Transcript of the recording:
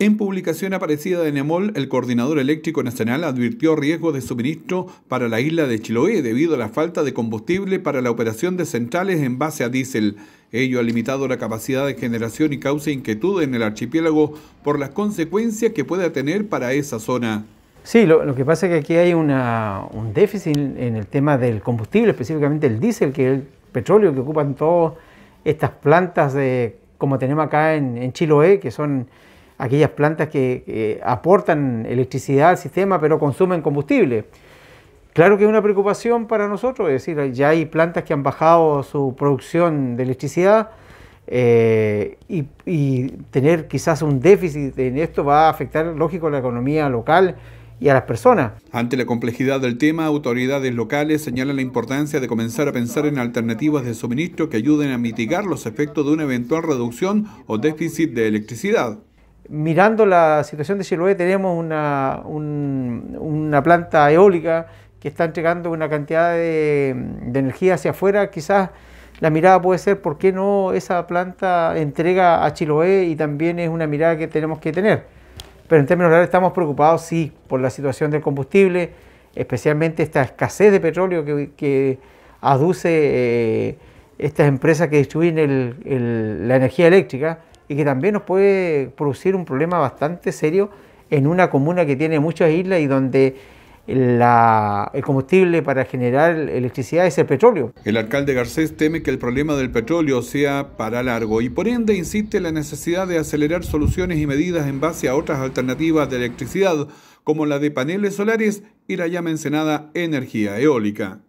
En publicación aparecida de Nemol, el coordinador eléctrico nacional advirtió riesgos de suministro para la isla de Chiloé debido a la falta de combustible para la operación de centrales en base a diésel. Ello ha limitado la capacidad de generación y causa inquietud en el archipiélago por las consecuencias que pueda tener para esa zona. Sí, lo, que pasa es que aquí hay un déficit en el tema del combustible, específicamente el diésel, que es el petróleo que ocupan todas estas plantas de, como tenemos acá en Chiloé, que son aquellas plantas que aportan electricidad al sistema pero consumen combustible. Claro que es una preocupación para nosotros, es decir, ya hay plantas que han bajado su producción de electricidad eh, y, y, tener quizás un déficit en esto va a afectar, lógico, a la economía local y a las personas. Ante la complejidad del tema, autoridades locales señalan la importancia de comenzar a pensar en alternativas de suministro que ayuden a mitigar los efectos de una eventual reducción o déficit de electricidad mirando la situación de Chiloé, tenemos una, planta eólica que está entregando una cantidad de, energía hacia afuera, quizás la mirada puede ser por qué no esa planta entrega a Chiloé y también es una mirada que tenemos que tener. Pero en términos reales estamos preocupados, sí, por la situación del combustible, especialmente esta escasez de petróleo que, aduce eh, estas empresas que distribuyen la energía eléctrica y que también nos puede producir un problema bastante serio en una comuna que tiene muchas islas y donde el combustible para generar electricidad es el petróleo. El alcalde Garcés teme que el problema del petróleo sea para largo y por ende insiste en la necesidad de acelerar soluciones y medidas en base a otras alternativas de electricidad, como la de paneles solares y la ya mencionada energía eólica.